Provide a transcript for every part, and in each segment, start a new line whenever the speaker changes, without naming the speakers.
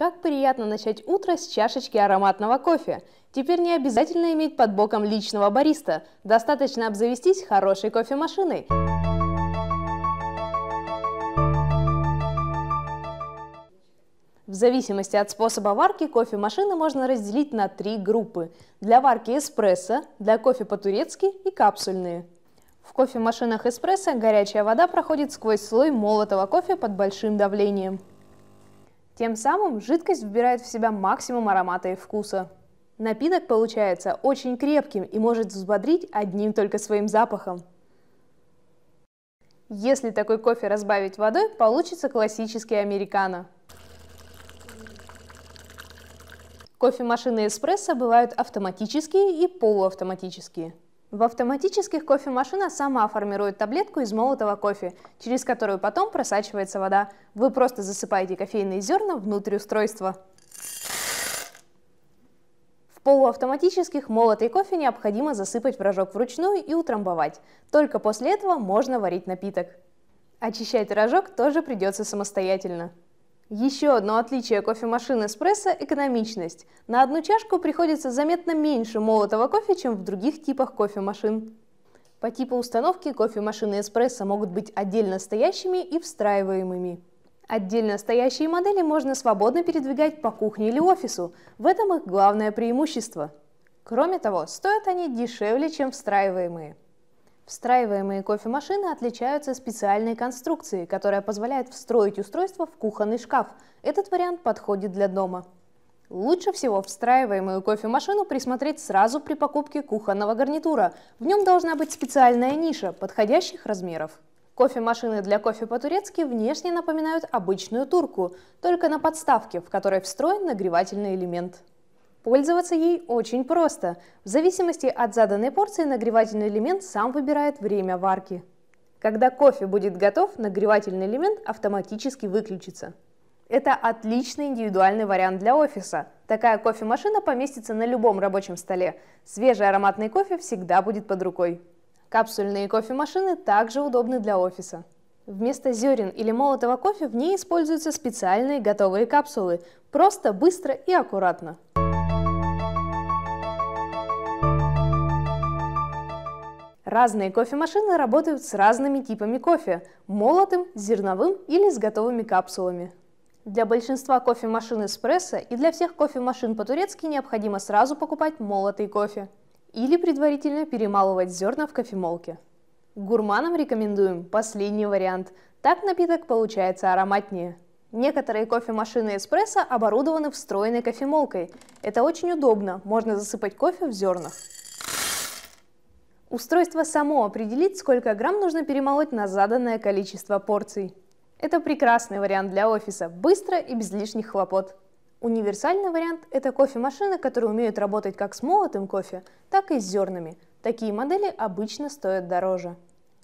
Как приятно начать утро с чашечки ароматного кофе. Теперь не обязательно иметь под боком личного бариста. Достаточно обзавестись хорошей кофемашиной. В зависимости от способа варки кофемашины можно разделить на три группы. Для варки эспрессо, для кофе по-турецки и капсульные. В кофемашинах эспрессо горячая вода проходит сквозь слой молотого кофе под большим давлением. Тем самым жидкость вбирает в себя максимум аромата и вкуса. Напиток получается очень крепким и может взбодрить одним только своим запахом. Если такой кофе разбавить водой, получится классический американо. Кофемашины эспрессо бывают автоматические и полуавтоматические. В автоматических кофемашинах сама формирует таблетку из молотого кофе, через которую потом просачивается вода. Вы просто засыпаете кофейные зерна внутрь устройства. В полуавтоматических молотый кофе необходимо засыпать в рожок вручную и утрамбовать. Только после этого можно варить напиток. Очищать рожок тоже придется самостоятельно. Еще одно отличие кофемашин эспрессо – экономичность. На одну чашку приходится заметно меньше молотого кофе, чем в других типах кофемашин. По типу установки кофемашины эспрессо могут быть отдельно стоящими и встраиваемыми. Отдельно стоящие модели можно свободно передвигать по кухне или офису. В этом их главное преимущество. Кроме того, стоят они дешевле, чем встраиваемые. Встраиваемые кофемашины отличаются специальной конструкцией, которая позволяет встроить устройство в кухонный шкаф. Этот вариант подходит для дома. Лучше всего встраиваемую кофемашину присмотреть сразу при покупке кухонного гарнитура. В нем должна быть специальная ниша подходящих размеров. Кофемашины для кофе по-турецки внешне напоминают обычную турку, только на подставке, в которой встроен нагревательный элемент. Пользоваться ей очень просто. В зависимости от заданной порции нагревательный элемент сам выбирает время варки. Когда кофе будет готов, нагревательный элемент автоматически выключится. Это отличный индивидуальный вариант для офиса. Такая кофемашина поместится на любом рабочем столе. Свежий ароматный кофе всегда будет под рукой. Капсульные кофемашины также удобны для офиса. Вместо зерен или молотого кофе в ней используются специальные готовые капсулы. Просто, быстро и аккуратно. Разные кофемашины работают с разными типами кофе – молотым, зерновым или с готовыми капсулами. Для большинства кофемашин эспрессо и для всех кофемашин по-турецки необходимо сразу покупать молотый кофе или предварительно перемалывать зерна в кофемолке. Гурманам рекомендуем последний вариант, так напиток получается ароматнее. Некоторые кофемашины эспрессо оборудованы встроенной кофемолкой. Это очень удобно, можно засыпать кофе в зернах. Устройство само определит, сколько грамм нужно перемолоть на заданное количество порций. Это прекрасный вариант для офиса, быстро и без лишних хлопот. Универсальный вариант – это кофемашины, которые умеют работать как с молотым кофе, так и с зернами. Такие модели обычно стоят дороже.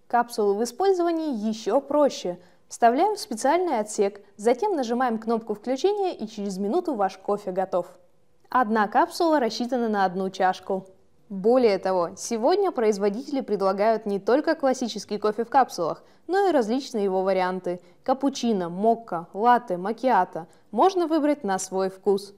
Капсулы в использовании еще проще. Вставляем в специальный отсек, затем нажимаем кнопку включения и через минуту ваш кофе готов. Одна капсула рассчитана на одну чашку. Более того, сегодня производители предлагают не только классический кофе в капсулах, но и различные его варианты – капучино, мокко, латте, макиато – можно выбрать на свой вкус.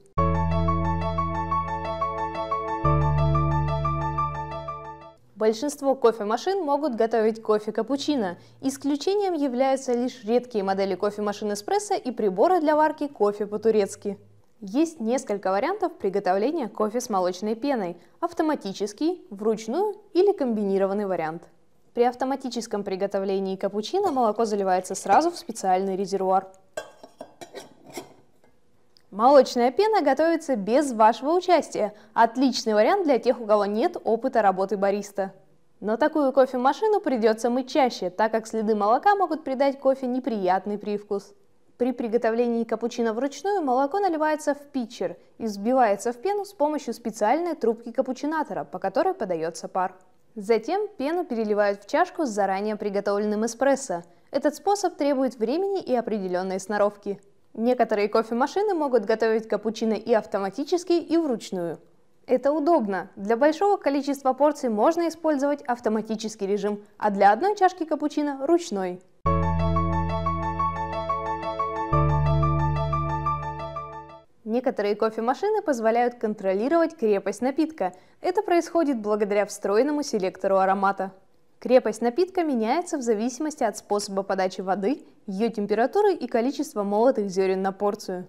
Большинство кофемашин могут готовить кофе капучино. Исключением являются лишь редкие модели кофемашин эспрессо и приборы для варки кофе по-турецки. Есть несколько вариантов приготовления кофе с молочной пеной – автоматический, вручную или комбинированный вариант. При автоматическом приготовлении капучино молоко заливается сразу в специальный резервуар. Молочная пена готовится без вашего участия. Отличный вариант для тех, у кого нет опыта работы бариста. Но такую кофемашину придется мыть чаще, так как следы молока могут придать кофе неприятный привкус. При приготовлении капучино вручную молоко наливается в питчер и взбивается в пену с помощью специальной трубки капучинатора, по которой подается пар. Затем пену переливают в чашку с заранее приготовленным эспрессо. Этот способ требует времени и определенной сноровки. Некоторые кофемашины могут готовить капучино и автоматически, и вручную. Это удобно. Для большого количества порций можно использовать автоматический режим, а для одной чашки капучино – ручной. Некоторые кофемашины позволяют контролировать крепость напитка. Это происходит благодаря встроенному селектору аромата. Крепость напитка меняется в зависимости от способа подачи воды, ее температуры и количества молотых зерен на порцию.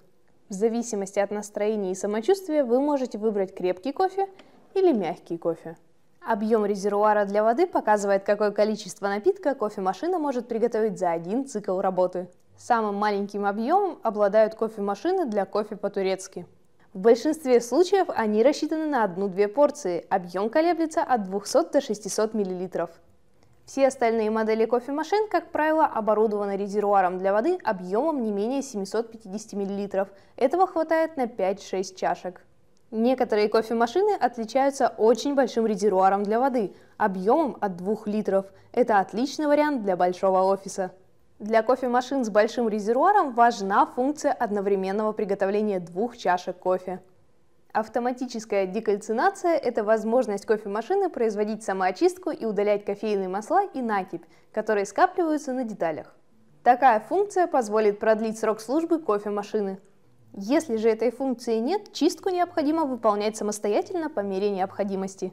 В зависимости от настроения и самочувствия вы можете выбрать крепкий кофе или мягкий кофе. Объем резервуара для воды показывает, какое количество напитка кофемашина может приготовить за один цикл работы. Самым маленьким объемом обладают кофемашины для кофе по-турецки. В большинстве случаев они рассчитаны на одну-две порции, объем колеблется от 200 до 600 мл. Все остальные модели кофемашин, как правило, оборудованы резервуаром для воды объемом не менее 750 мл. Этого хватает на 5-6 чашек. Некоторые кофемашины отличаются очень большим резервуаром для воды, объемом от 2 литров. Это отличный вариант для большого офиса. Для кофемашин с большим резервуаром важна функция одновременного приготовления двух чашек кофе. Автоматическая декальцинация – это возможность кофемашины производить самоочистку и удалять кофейные масла и накипь, которые скапливаются на деталях. Такая функция позволит продлить срок службы кофемашины. Если же этой функции нет, чистку необходимо выполнять самостоятельно по мере необходимости.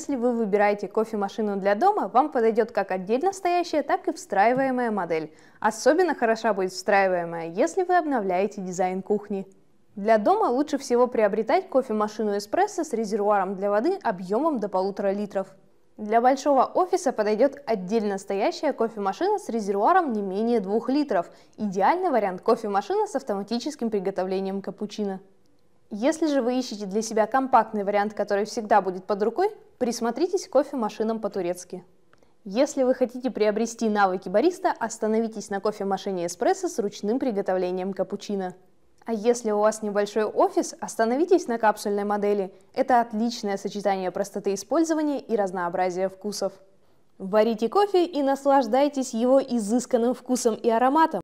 Если вы выбираете кофемашину для дома, вам подойдет как отдельно стоящая, так и встраиваемая модель. Особенно хороша будет встраиваемая, если вы обновляете дизайн кухни. Для дома лучше всего приобретать кофемашину эспрессо с резервуаром для воды объемом до полутора литров. Для большого офиса подойдет отдельно стоящая кофемашина с резервуаром не менее 2 литров. Идеальный вариант кофемашина с автоматическим приготовлением капучино. Если же вы ищете для себя компактный вариант, который всегда будет под рукой, присмотритесь к кофемашинам по-турецки. Если вы хотите приобрести навыки бариста, остановитесь на кофемашине эспрессо с ручным приготовлением капучино. А если у вас небольшой офис, остановитесь на капсульной модели. Это отличное сочетание простоты использования и разнообразия вкусов. Варите кофе и наслаждайтесь его изысканным вкусом и ароматом.